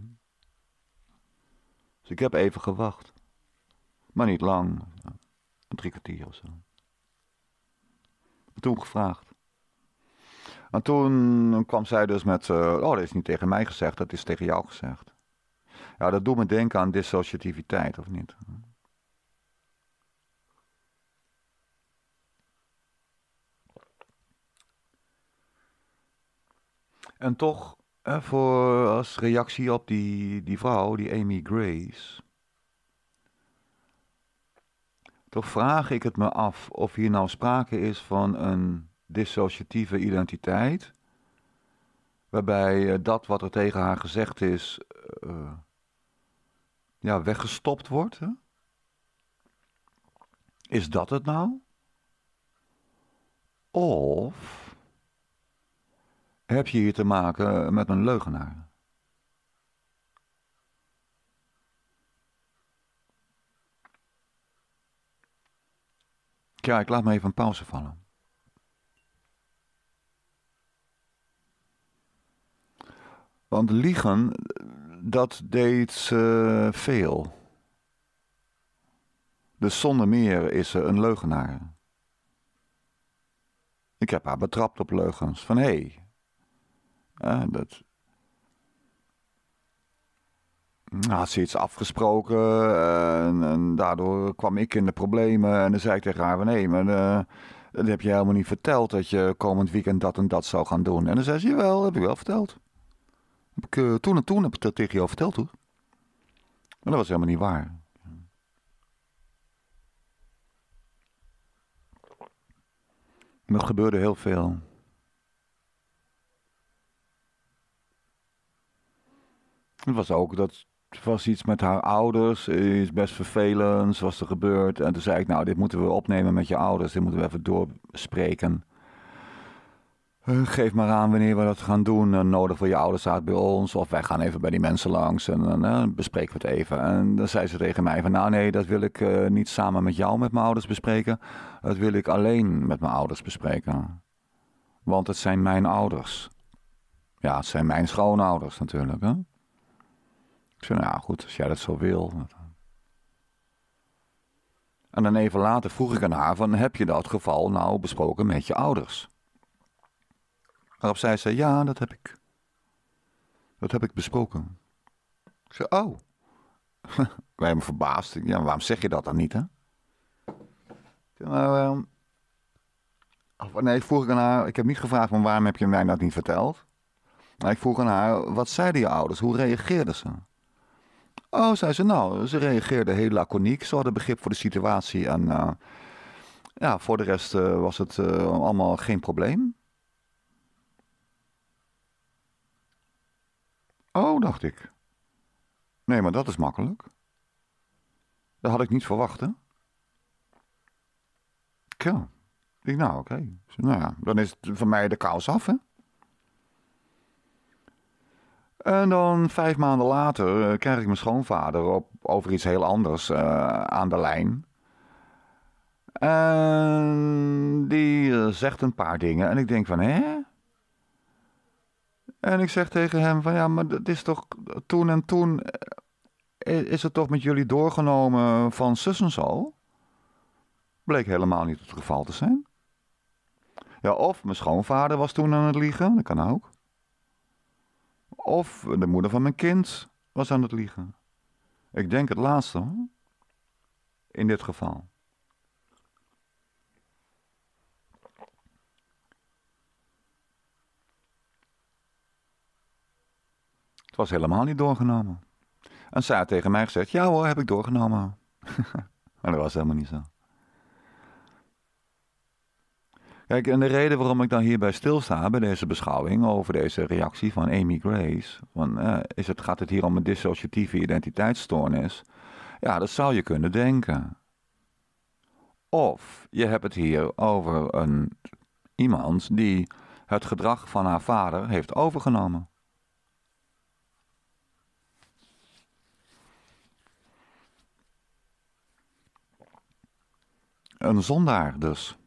Dus ik heb even gewacht. Maar niet lang. Een drie kwartier of zo toen gevraagd. En toen kwam zij dus met, eh, oh dat is niet tegen mij gezegd, dat is tegen jou gezegd. Ja, dat doet me denken aan dissociativiteit, of niet? En toch, voor, als reactie op die, die vrouw, die Amy Grace. toch vraag ik het me af of hier nou sprake is van een dissociatieve identiteit, waarbij eh, dat wat er tegen haar gezegd is, eh, ja, weggestopt wordt. Hè? Is dat het nou? Of heb je hier te maken eh, met een leugenaar? Ja, ik laat me even een pauze vallen. Want liegen, dat deed ze veel. Dus zonder meer is ze een leugenaar. Ik heb haar betrapt op leugens. Van hé, hey, eh, dat, had ze iets afgesproken eh, en, en, daardoor kwam ik in de problemen. En dan zei ik tegen haar nee, maar eh, dat heb je helemaal niet verteld dat je komend weekend dat en dat zou gaan doen. En dan zei ze, wel, heb ik wel verteld. Heb ik, eh, toen en toen heb ik dat tegen jou verteld hoor. Maar dat was helemaal niet waar. Er gebeurde heel veel. Het was ook dat was iets met haar ouders, Is best vervelend. was er gebeurd. En toen zei ik, nou, dit moeten we opnemen met je ouders, dit moeten we even doorspreken. Eh, geef maar aan wanneer we dat gaan doen. nodig voor je ouders uit bij ons. Of wij gaan even bij die mensen langs en dan eh, bespreken we het even. En dan zei ze tegen mij van nou nee, dat wil ik eh, niet samen met jou met mijn ouders bespreken. Dat wil ik alleen met mijn ouders bespreken. Want het zijn mijn ouders. Ja, het zijn mijn schoonouders natuurlijk. Hè? Ik zei, nou goed, als jij dat zo wil. En dan even later vroeg ik aan haar van, heb je dat geval nou besproken met je ouders? Waarop zij zei, ja, dat heb ik. Dat heb ik besproken. Ik zei, oh. Wij me verbaasd. Ja, waarom zeg je dat dan niet, hè? Nou um... of, nee, vroeg ik aan haar, ik heb niet gevraagd van waarom heb je mij dat niet verteld. Maar ik vroeg aan haar, wat zeiden je ouders? Hoe reageerden ze? Oh, zei ze, nou, ze reageerde heel laconiek. Ze hadden begrip voor de situatie en eh, ja, voor de rest eh, was het eh, allemaal geen probleem. Oh, dacht ik. Nee, maar dat is makkelijk. Dat had ik niet verwacht, hè? Ja. nou, oké. Dus, nou ja, dan is het van mij de kous af, hè? En dan vijf maanden later eh, krijg ik mijn schoonvader op, over iets heel anders eh, aan de lijn. En die eh, zegt een paar dingen en ik denk van, hè? En ik zeg tegen hem van, ja, maar dat is toch toen en toen... Is het toch met jullie doorgenomen van zus en zo? Bleek helemaal niet het geval te zijn. Ja, of mijn schoonvader was toen aan het liegen, dat kan ook. Of de moeder van mijn kind was aan het liegen. Ik denk het laatste hoor. in dit geval. Het was helemaal niet doorgenomen. En zij had tegen mij gezegd: Ja hoor, heb ik doorgenomen. maar dat was helemaal niet zo. Kijk, en de reden waarom ik dan hierbij stilsta bij deze beschouwing over deze reactie van Amy Grace, van, eh, is het, gaat het hier om een dissociatieve identiteitsstoornis? Ja, dat zou je kunnen denken. Of je hebt het hier over een, iemand die het gedrag van haar vader heeft overgenomen. Een zondaar dus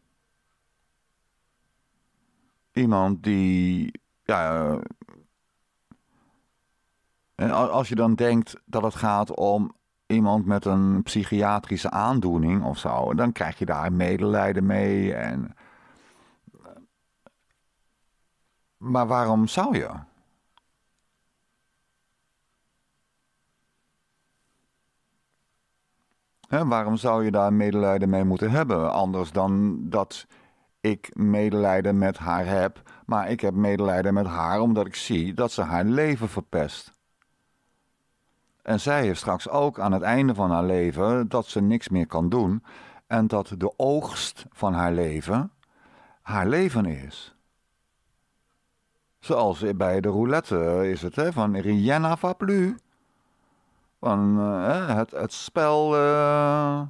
iemand die. Ja, eh, eh, als je dan denkt dat het gaat om iemand met een psychiatrische aandoening of zo, dan krijg je daar medelijden mee. En... Eh, maar waarom zou je? waarom zou je daar medelijden mee moeten hebben? Anders dan dat ik medelijden met haar heb, maar ik heb medelijden met haar omdat ik zie dat ze haar leven verpest. En zij heeft straks ook aan het einde van haar leven dat ze niks meer kan doen en dat de oogst van haar leven haar leven is. Zoals bij de roulette is het, hè, van Rihanna Faplu. Van uh, het, het spel. Eh,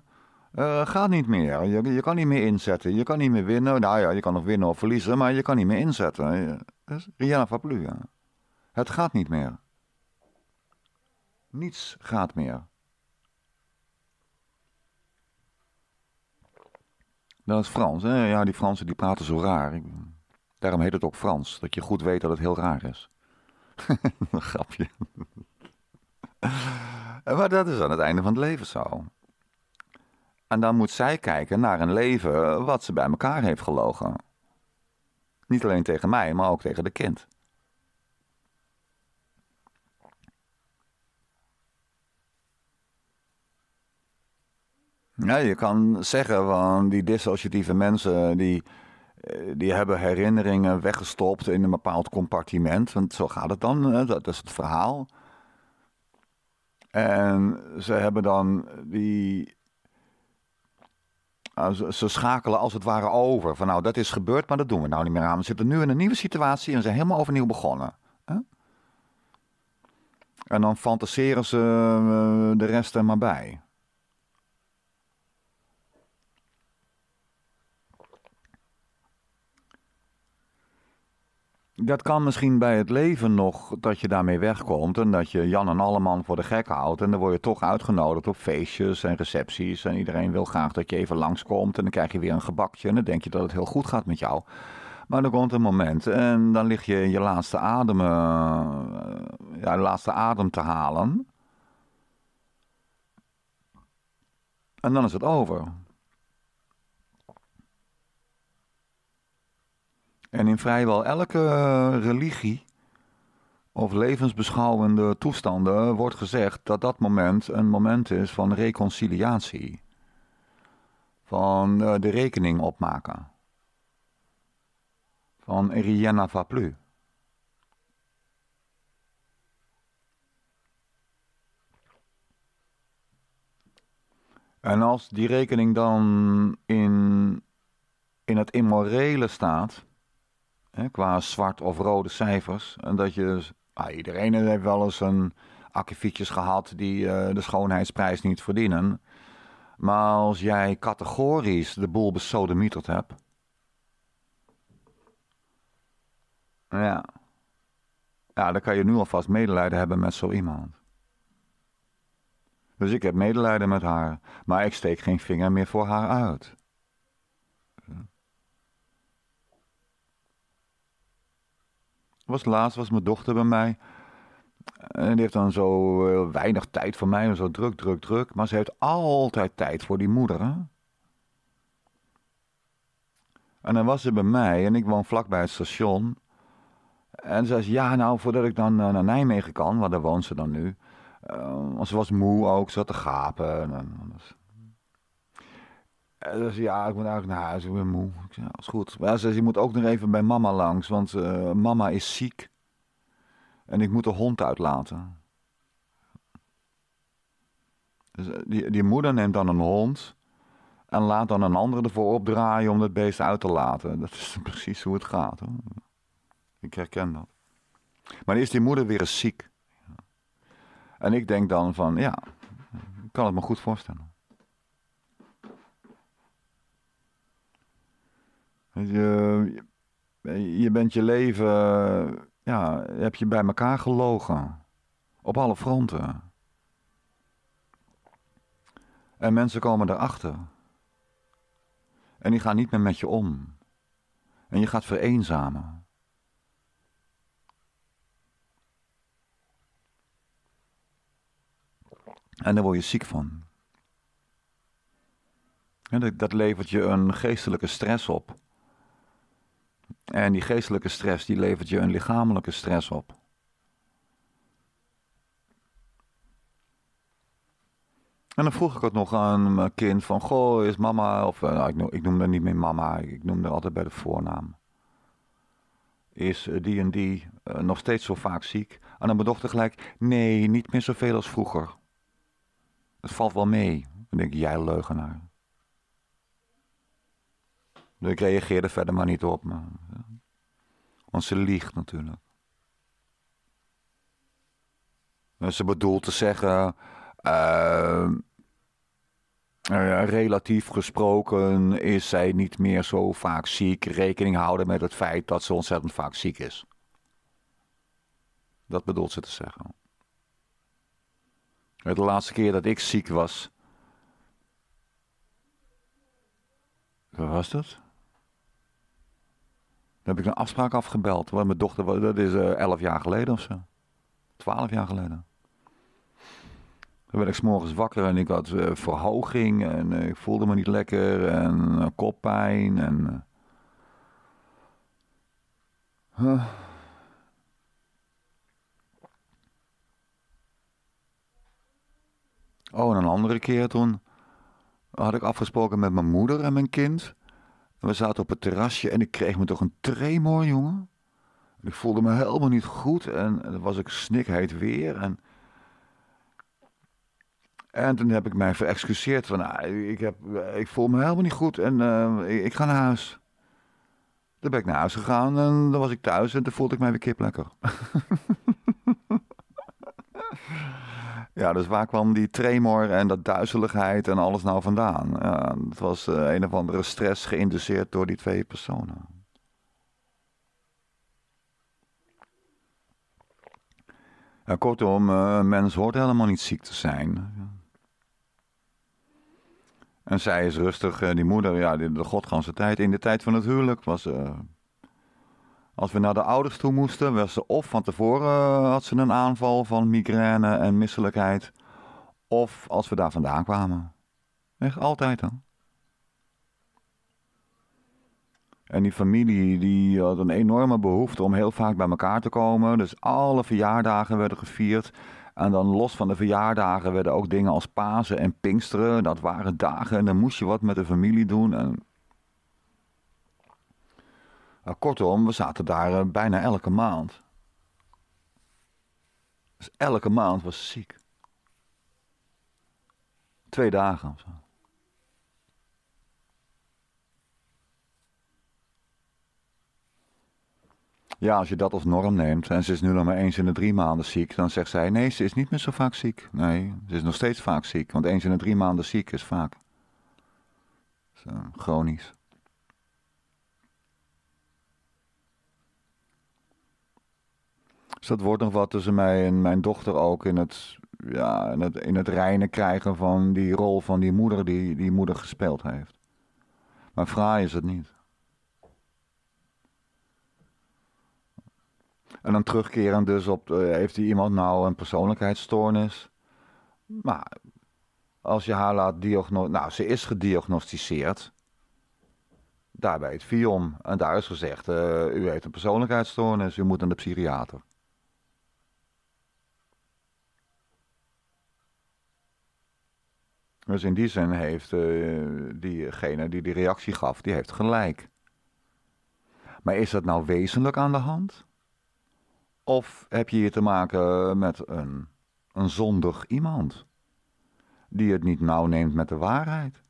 eh, gaat niet meer. Je, je, kan niet meer inzetten. Je kan niet meer winnen. Nou ja, je kan nog winnen of verliezen, maar je kan niet meer inzetten. Rien va Het gaat niet meer. Niets gaat meer. Dat is Frans. Hè? Ja, die Fransen die praten zo raar. Daarom heet het ook Frans. Dat je goed weet dat het heel raar is. Een grapje. maar dat is aan het einde van het leven zo. En dan moet zij kijken naar een leven wat ze bij elkaar heeft gelogen. Niet alleen tegen mij, maar ook tegen de kind. Ja, je kan zeggen van die dissociatieve mensen die, eh, die hebben herinneringen weggestopt in een bepaald compartiment. Want zo gaat het dan, dat is het verhaal. En ze hebben dan die nou, ze schakelen als het ware over. Van nou, dat is gebeurd, maar dat doen we nou niet meer aan. We zitten nu in een nieuwe situatie en zijn helemaal overnieuw begonnen. En dan fantaseren ze eh, de rest er maar bij. Dat kan misschien bij het leven nog dat je daarmee wegkomt en dat je Jan en Alleman voor de gek houdt. En dan word je toch uitgenodigd op feestjes en recepties. En iedereen wil graag dat je even langskomt. En dan krijg je weer een gebakje en dan denk je dat het heel goed gaat met jou. Maar dan komt een moment en dan lig je je laatste adem, eh, ja, laatste adem te halen. En dan is het over. En in vrijwel elke eh, religie of levensbeschouwende toestanden wordt gezegd dat dat moment een moment is van reconciliatie. Van eh, de rekening opmaken. Van rien va plus. En als die rekening dan in, in het immorele staat, hè, qua zwart of rode cijfers. En dat je, iedereen heeft wel eens een akkefietjes gehad die eh, de schoonheidsprijs niet verdienen. Maar als jij categorisch de boel besodemieterd hebt. Ja. Ja, dan kan je nu alvast medelijden hebben met zo iemand. Dus ik heb medelijden met haar, maar ik steek geen vinger meer voor haar uit. was laatst, was mijn dochter bij mij. En die heeft dan zo eh, weinig tijd voor mij en zo druk, druk, druk. Maar ze heeft altijd tijd voor die moeder. Hè? En dan was ze bij mij en ik woon vlakbij het station. En ze zei, ja nou, voordat ik dan eh, naar Nijmegen kan, want daar woont ze dan nu. Uh, ze was moe ook, ze had te gapen. En, en, dus ja, ik moet eigenlijk naar huis, ik ben moe. Ik is goed. Maar ze zei, je moet ook nog even bij mama langs, want eh, mama is ziek. En ik moet de hond uitlaten. Dus eh, die, die moeder neemt dan een hond en laat dan een andere ervoor opdraaien om dat beest uit te laten. Dat is precies hoe het gaat. Hoor. Ik herken dat. Maar dan is die moeder weer eens ziek. En ik denk dan van, ja, ik kan het me goed voorstellen. Je, je bent je leven, ja, heb je bij elkaar gelogen. Op alle fronten. En mensen komen erachter. En die gaan niet meer met je om. En je gaat vereenzamen. En daar word je ziek van. En dat, dat levert je een geestelijke stress op. En die geestelijke stress, die levert je een lichamelijke stress op. En dan vroeg ik het nog aan mijn kind van, goh, is mama, of eh, nou, ik, noem, ik noemde niet meer mama, ik noemde altijd bij de voornaam. Is eh, die en die eh, nog steeds zo vaak ziek? En dan mijn dochter gelijk, nee, niet meer zoveel als vroeger. Het valt wel mee. Dan denk ik, jij leugenaar. Ik reageerde verder maar niet op. Maar, Want ze liegt natuurlijk. En ze bedoelt te zeggen. Eh, nou relatief gesproken is zij niet meer zo vaak ziek. Rekening houden met het feit dat ze ontzettend vaak ziek is. Dat bedoelt ze te zeggen. De laatste keer dat ik ziek was. wat was dat? heb ik een afspraak afgebeld. Waar mijn dochter, dat is eh, elf jaar geleden of zo. Twaalf jaar geleden. Toen werd ik s'morgens wakker en ik had eh, verhoging en eh, ik voelde me niet lekker en koppijn en... Oh, en een andere keer toen had ik afgesproken met mijn moeder en mijn kind. En we zaten op het terrasje en ik kreeg me toch een tremor, jongen. En ik voelde me helemaal niet goed en dan was ik snikheid weer. En, en toen heb ik mij verexcuseerd van, nou, ik, heb, ik voel me helemaal niet goed en eh, ik, ga naar huis. Toen ben ik naar huis gegaan en dan was ik thuis en toen voelde ik mij weer kip lekker. Ja, dus waar kwam die tremor en dat duizeligheid en alles nou vandaan? het was eh, een of andere stress geïnduceerd door die twee personen. kortom, uh, een mens hoort helemaal niet ziek te zijn. En zij is rustig, eh, die moeder, ja, de, de godganse tijd. In de tijd van het huwelijk was als we naar de ouders toe moesten, was ze of van tevoren eh, had ze een aanval van migraine en misselijkheid. Of als we daar vandaan kwamen. Echt altijd dan. En die familie die had een enorme behoefte om heel vaak bij elkaar te komen. Dus alle verjaardagen werden gevierd. En dan los van de verjaardagen werden ook dingen als Pasen en Pinksteren. Dat waren dagen en dan moest je wat met de familie doen. En eh, kortom, we zaten daar eh, bijna elke maand. Dus elke maand was ze ziek. Twee dagen of zo. Ja, als je dat als norm neemt en ze is nu nog maar eens in de drie maanden ziek, dan zegt zij: nee, ze is niet meer zo vaak ziek. Nee, ze is nog steeds vaak ziek, want eens in de drie maanden ziek is vaak. Eh, chronisch. Dus dat wordt nog wat tussen mij en mijn dochter ook in het, ja, in het, in het reinen krijgen van die rol van die moeder die die moeder gespeeld heeft. Maar fraai is het niet. En dan terugkeren dus op, eh, heeft die iemand nou een persoonlijkheidsstoornis? Maar als je haar laat diagnosticeren, nou ze is gediagnosticeerd. Daarbij het Vion En daar is gezegd, eh, u heeft een persoonlijkheidsstoornis, u moet naar de psychiater. Dus in die zin heeft eh, diegene die die reactie gaf, die heeft gelijk. Maar is dat nou wezenlijk aan de hand? Of heb je hier te maken met een, een zondig iemand die het niet nauw neemt met de waarheid?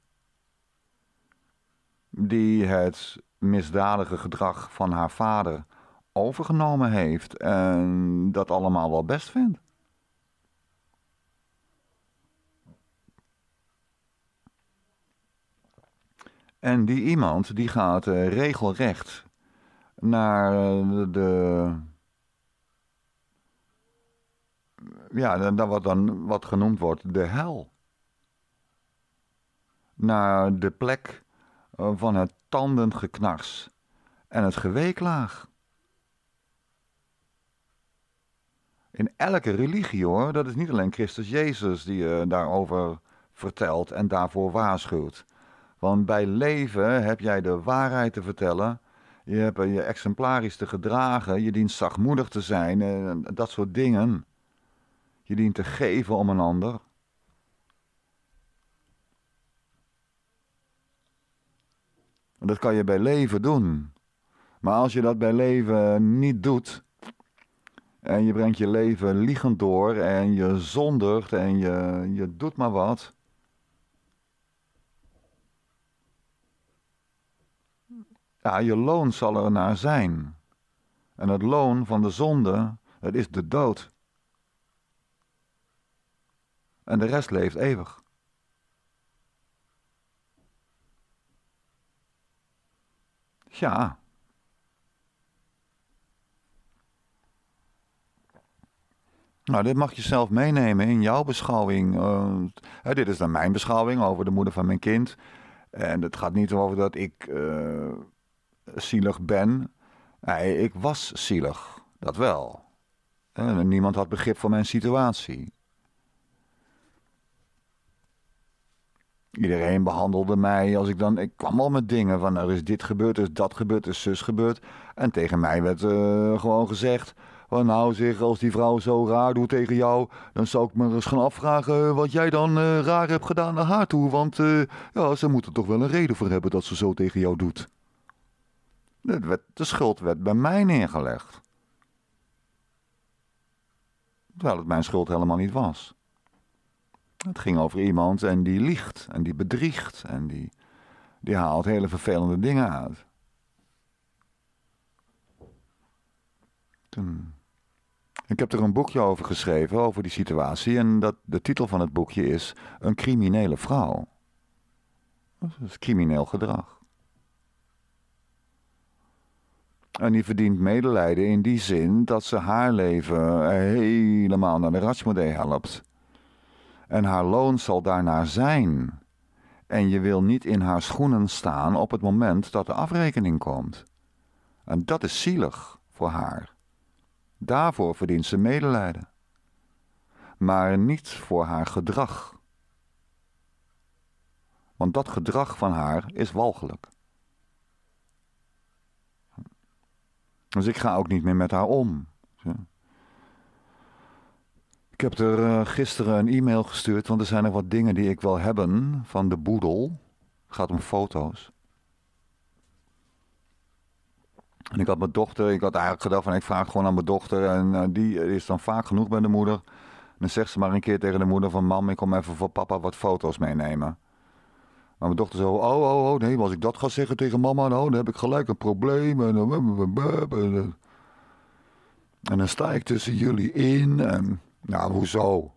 Die het misdadige gedrag van haar vader overgenomen heeft en dat allemaal wel best vindt? En die iemand die gaat eh, regelrecht naar eh, de. Ja, dan, wat dan wat genoemd wordt de hel. Naar de plek eh, van het tandengeknars en het geweeklaag. In elke religie hoor, dat is niet alleen Christus Jezus die daarover vertelt en daarvoor waarschuwt. Want bij leven heb jij de waarheid te vertellen. Je hebt je exemplarisch te gedragen. Je dient zachtmoedig te zijn. Dat soort dingen. Je dient te geven om een ander. dat kan je bij leven doen. Maar als je dat bij leven niet doet. En je brengt je leven liegend door en je zondigt en je, je doet maar wat Ja, je loon zal er naar zijn. En het loon van de zonde, het is de dood. En de rest leeft eeuwig. Ja. Nou, dit mag je zelf meenemen in jouw beschouwing. Eh, dit is dan mijn beschouwing over de moeder van mijn kind. En het gaat niet over dat ik. Eh, zielig ben. Nee, ik was zielig, dat wel. En eh, niemand had begrip voor mijn situatie. Iedereen behandelde mij als ik dan. Ik kwam al met dingen van nou, er is dit gebeurd, er is dat gebeurd, er is zus gebeurd. En tegen mij werd eh, gewoon gezegd: van, oh, Nou, zeg, als die vrouw zo raar doet tegen jou, dan zou ik me eens gaan afvragen eh, wat jij dan raar hebt gedaan naar haar toe. Want ja, ze moet er toch wel een reden voor hebben dat ze zo tegen jou doet. De, schuld werd bij mij neergelegd. Terwijl het mijn schuld helemaal niet was. Het ging over iemand en die liegt en die bedriegt en die, die haalt hele vervelende dingen uit. Toen. Ik heb er een boekje over geschreven, over die situatie. En dat, de titel van het boekje is Een criminele vrouw. Dat is crimineel gedrag. En die verdient medelijden in die zin dat ze haar leven helemaal naar de ratsmode helpt. En haar loon zal daarna zijn. En je wil niet in haar schoenen staan op het moment dat de afrekening komt. En dat is zielig voor haar. Daarvoor verdient ze medelijden. Maar niet voor haar gedrag. Want dat gedrag van haar is walgelijk. Dus ik ga ook niet meer met haar om. Ik heb er eh, gisteren een e-mail gestuurd, want er zijn nog wat dingen die ik wil hebben van de boedel. Het gaat om foto's. En ik had mijn dochter, ik had eigenlijk gedacht van ik vraag gewoon aan mijn dochter. En eh, die is dan vaak genoeg bij de moeder. En dan zegt ze maar een keer tegen de moeder van mam, ik kom even voor papa wat foto's meenemen. Maar mijn dochter zo, oh, oh, oh, nee, als ik dat ga zeggen tegen mama, nou, dan heb ik gelijk een probleem. En, eh, en, eh. en dan sta ik tussen jullie in. En, nou, hoezo?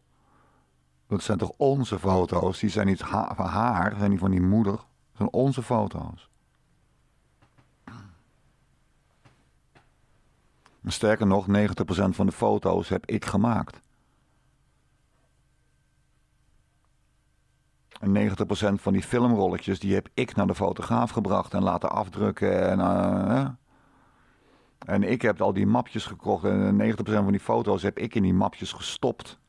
Dat zijn toch onze foto's? Die zijn niet van haar, zijn niet van die moeder. Dat zijn onze foto's. Sterker nog, 90% van de foto's heb ik gemaakt. En 90% van die filmrolletjes, die heb ik naar de fotograaf gebracht en laten afdrukken. En, eh, en ik heb al die mapjes gekocht en 90% van die foto's heb ik in die mapjes gestopt.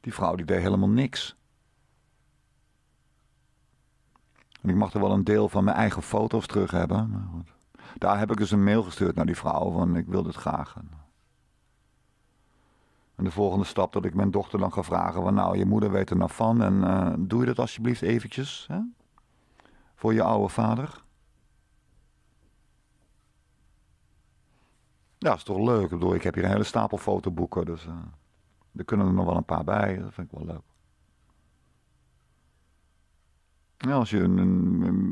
Die vrouw die deed helemaal niks. En ik mag er wel een deel van mijn eigen foto's terug hebben. Maar goed. Daar heb ik dus een mail gestuurd naar die vrouw van ik wil het graag. En de volgende stap dat ik mijn dochter dan ga vragen: van, Nou, je moeder weet er nou van. En eh, doe je dat alsjeblieft eventjes hè? voor je oude vader? Ja, is toch leuk. Ik, bedoel, ik heb hier een hele stapel fotoboeken. Dus uh, er kunnen er nog wel een paar bij. Dat vind ik wel leuk. als je een,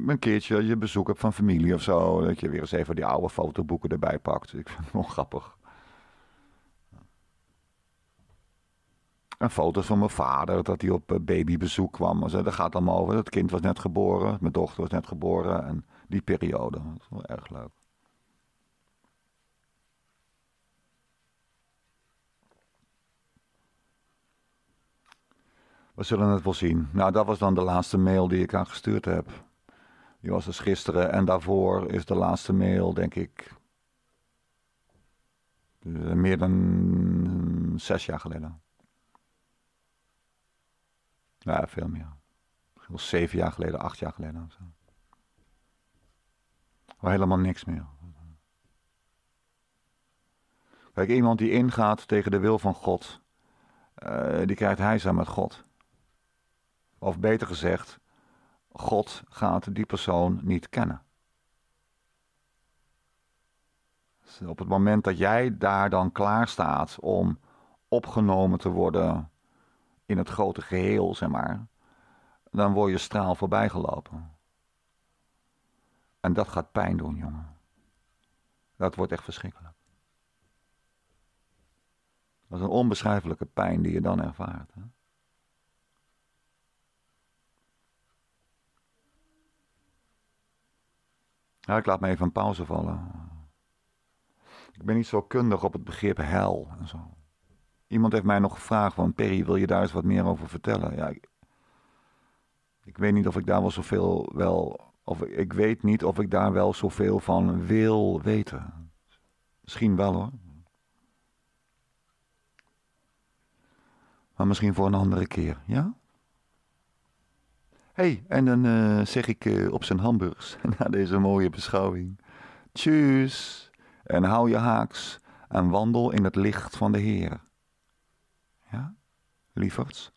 een, keertje je bezoek hebt van familie of zo, dat je weer eens even die oude fotoboeken erbij pakt. Ik vind het wel grappig. En foto's van mijn vader, dat hij op eh, babybezoek kwam. Zo, dat gaat allemaal over. Het kind was net geboren, mijn dochter was net geboren. En die periode. Dat is wel erg leuk. We zullen het wel zien. Nou, dat was dan de laatste mail die ik aan gestuurd heb. Die was dus gisteren. En daarvoor is de laatste mail, denk ik. Eh, meer dan mm, zes jaar geleden. Ja, nou, veel meer. Misschien zeven jaar geleden, acht jaar geleden of zo. helemaal niks meer. Kijk, iemand die ingaat tegen de wil van God, eh, die krijgt hijzaam met God. Of beter gezegd, God gaat die persoon niet kennen. Dus op het moment dat jij daar dan klaar staat om opgenomen te worden in het grote geheel, zeg maar, dan word je straal voorbij gelopen. En dat gaat pijn doen, jongen. Dat wordt echt verschrikkelijk. Dat is een onbeschrijfelijke pijn die je dan ervaart. Hè? Ja, ik laat me even een pauze vallen. Ik ben niet zo kundig op het begrip hel en zo. Iemand heeft mij nog gevraagd van Perry, wil je daar eens wat meer over vertellen? Ja, ik, weet niet of ik daar wel zoveel wel. Of ik weet niet of ik daar wel zoveel van wil weten. Misschien wel hoor. Maar misschien voor een andere keer, ja? hey, en dan eh, zeg ik eh, op zijn hamburgers na deze mooie beschouwing. Tjus, en hou je haaks en wandel in het licht van de Heer. Ja, lieverds.